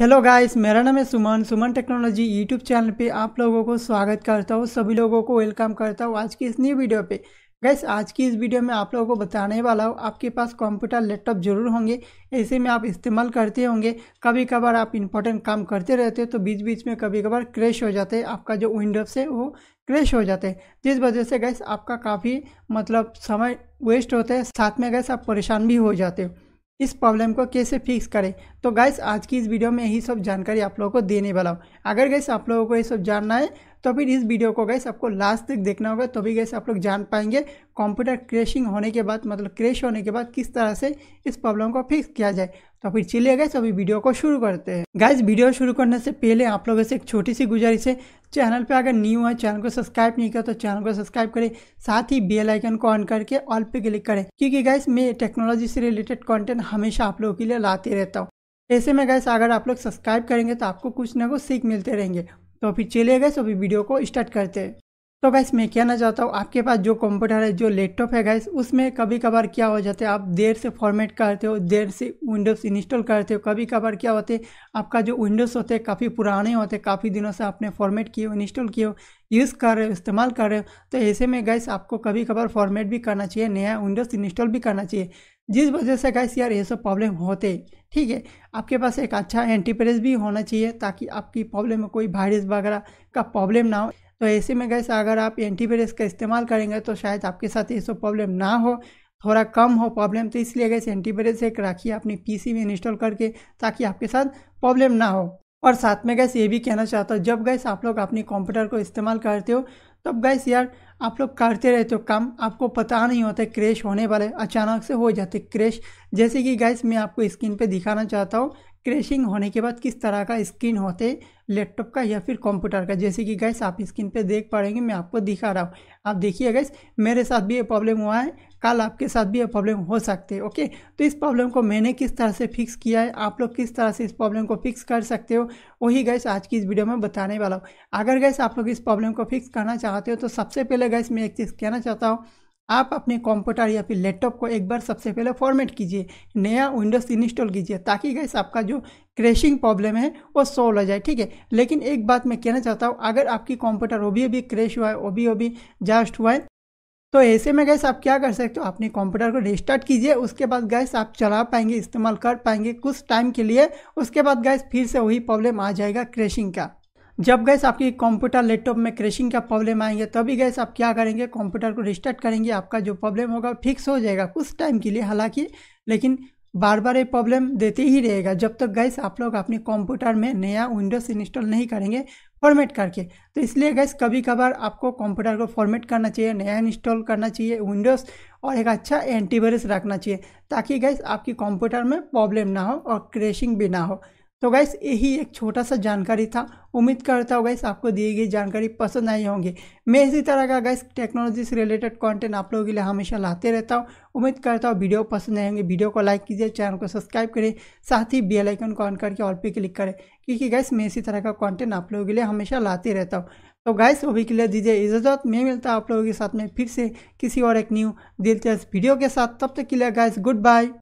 hello guys मेरा नाम है Suman Suman technology YouTube channel पे आप लोगों को स्वागत करता हूँ सभी लोगों को वेलकम करता हूँ आज की इस नई वीडियो पे गैस आज की इस वीडियो में आप लोगों को बताने वाला हूँ आपके पास कंप्यूटर लैपटॉप जरूर होंगे ऐसे में आप इस्तेमाल करते होंगे कभी कभार आप इंपॉर्टेंट काम करते रहते हो तो बीच बीच में कभी कभार क्रैश हो जाते हैं आपका जो विंडोज है वो क्रैश हो जाते हैं जिस वजह से गैस आपका काफ़ी मतलब समय वेस्ट होता है साथ में गैस आप परेशान भी हो जाते हो इस प्रॉब्लम को कैसे फिक्स करें तो गैस आज की इस वीडियो में यही सब जानकारी आप लोगों को देने वाला हूँ अगर गैस आप लोगों को ये सब जानना है तो फिर इस वीडियो को गैस आपको लास्ट तक देखना होगा तभी गैस आप लोग जान पाएंगे कंप्यूटर क्रैशिंग होने के बाद मतलब क्रैश होने के बाद किस तरह से इस प्रॉब्लम को फिक्स किया जाए तो फिर चलिए गैस अभी वीडियो को शुरू करते हैं गैस वीडियो शुरू करने से पहले आप लोगों से एक छोटी सी गुजारिश है चैनल पे अगर न्यू है चैनल को सब्सक्राइब नहीं किया तो चैनल को सब्सक्राइब करें साथ ही बेल आइकन को ऑन करके ऑल पे क्लिक करें क्योंकि गैस मैं टेक्नोलॉजी से रिलेटेड कंटेंट हमेशा आप लोगों के लिए लाते रहता हूँ ऐसे में गैस अगर आप लोग सब्सक्राइब करेंगे तो आपको कुछ ना कुछ सीख मिलते रहेंगे तो फिर चले गए तो फिर वीडियो को स्टार्ट करते हैं तो गैस मैं कहना चाहता हूँ आपके पास जो कंप्यूटर है जो लैपटॉप है गैस उसमें कभी कभार क्या हो जाता है आप देर से फॉर्मेट करते हो देर से विंडोज़ इंस्टॉल करते हो कभी कभार क्या होते हैं आपका जो विंडोज़ होते हैं काफ़ी पुराने होते हैं काफ़ी दिनों से आपने फॉर्मेट किए इंस्टॉल किए हो यूज़ कर रहे हो इस्तेमाल कर रहे हो तो ऐसे में गैस आपको कभी कभार फॉर्मेट भी करना चाहिए नया विंडोज़ इंस्टॉल भी करना चाहिए जिस वजह से गैस यार ये सब प्रॉब्लम होते ठीक है आपके पास एक अच्छा एंटीप्रेस भी होना चाहिए ताकि आपकी प्रॉब्लम में कोई वायरस वगैरह का प्रॉब्लम ना हो तो ऐसे में गैस अगर आप एंटीवायरस का इस्तेमाल करेंगे तो शायद आपके साथ ये सब प्रॉब्लम ना हो थोड़ा कम हो प्रॉब्लम तो इसलिए गैस एंटीवायरस एक रखिए अपने पीसी में इंस्टॉल करके ताकि आपके साथ प्रॉब्लम ना हो और साथ में गैस ये भी कहना चाहता हूँ जब गैस आप लोग अपने कंप्यूटर को इस्तेमाल करते हो तब गैस यार आप लोग करते रहते हो तो काम आपको पता नहीं होता क्रैश होने वाले अचानक से हो जाते क्रैश जैसे कि गैस मैं आपको स्क्रीन पे दिखाना चाहता हूँ क्रैशिंग होने के बाद किस तरह का स्क्रीन होते लैपटॉप का या फिर कंप्यूटर का जैसे कि गैस आप स्क्रीन पे देख पाएंगे मैं आपको दिखा रहा हूँ आप देखिए गैस मेरे साथ भी ये प्रॉब्लम हुआ है कल आपके साथ भी ये प्रॉब्लम हो सकते हैं ओके तो इस प्रॉब्लम को मैंने किस तरह से फिक्स किया है आप लोग किस तरह से इस प्रॉब्लम को फिक्स कर सकते हो वही गैस आज की इस वीडियो में बताने वाला हूँ अगर गैस आप लोग इस प्रॉब्लम को फिक्स करना चाहते हो तो सबसे पहले गैस मैं एक चीज़ कहना चाहता हूँ आप अपने कंप्यूटर या फिर लैपटॉप को एक बार सबसे पहले फॉर्मेट कीजिए नया विंडोज़ इंस्टॉल कीजिए ताकि गैस आपका जो क्रैशिंग प्रॉब्लम है वो सॉल्व हो जाए ठीक है लेकिन एक बात मैं कहना चाहता हूँ अगर आपकी कंप्यूटर वो भी क्रैश हुआ है वो भी जस्ट हुआ है तो ऐसे में गैस आप क्या कर सकते हो अपने कंप्यूटर को रिस्टार्ट कीजिए उसके बाद गैस आप चला पाएंगे इस्तेमाल कर पाएंगे कुछ टाइम के लिए उसके बाद गैस फिर से वही प्रॉब्लम आ जाएगा क्रैशिंग का जब गैस आपकी कंप्यूटर लैपटॉप में क्रैशिंग का प्रॉब्लम आएंगे तभी गैस आप क्या करेंगे कंप्यूटर को रिस्टार्ट करेंगे आपका जो प्रॉब्लम होगा फिक्स हो जाएगा कुछ टाइम के लिए हालांकि लेकिन बार बार ये प्रॉब्लम देते ही रहेगा जब तक गैस आप लोग अपने कंप्यूटर में नया विंडोज़ इंस्टॉल नहीं करेंगे फॉर्मेट करके तो इसलिए गैस कभी कभार आपको कंप्यूटर को फॉर्मेट करना चाहिए नया इंस्टॉल करना चाहिए विंडोज़ और एक अच्छा एंटीवायरस रखना चाहिए ताकि गैस आपकी कंप्यूटर में प्रॉब्लम ना हो और क्रेशिंग भी ना हो तो गैस यही एक छोटा सा जानकारी था उम्मीद करता हूँ गैस आपको दी गई जानकारी पसंद आई होंगी मैं इसी तरह का गैस टेक्नोलॉजी से रिलेटेड कंटेंट आप लोगों के लिए हमेशा लाते रहता हूँ उम्मीद करता हूँ वीडियो पसंद आएंगे वीडियो को लाइक कीजिए चैनल को सब्सक्राइब करें साथ ही बेल आइकन को ऑन करके ऑल पे क्लिक करें क्योंकि गैस मैं इसी तरह का कॉन्टेंट आप लोगों के लिए हमेशा लाते रहता हूँ तो गैस वो भी क्लियर दीजिए इजाज़त मैं मिलता आप लोगों के साथ में फिर से किसी और एक न्यू दिलचस्प वीडियो के साथ तब तक के लिए गैस गुड बाय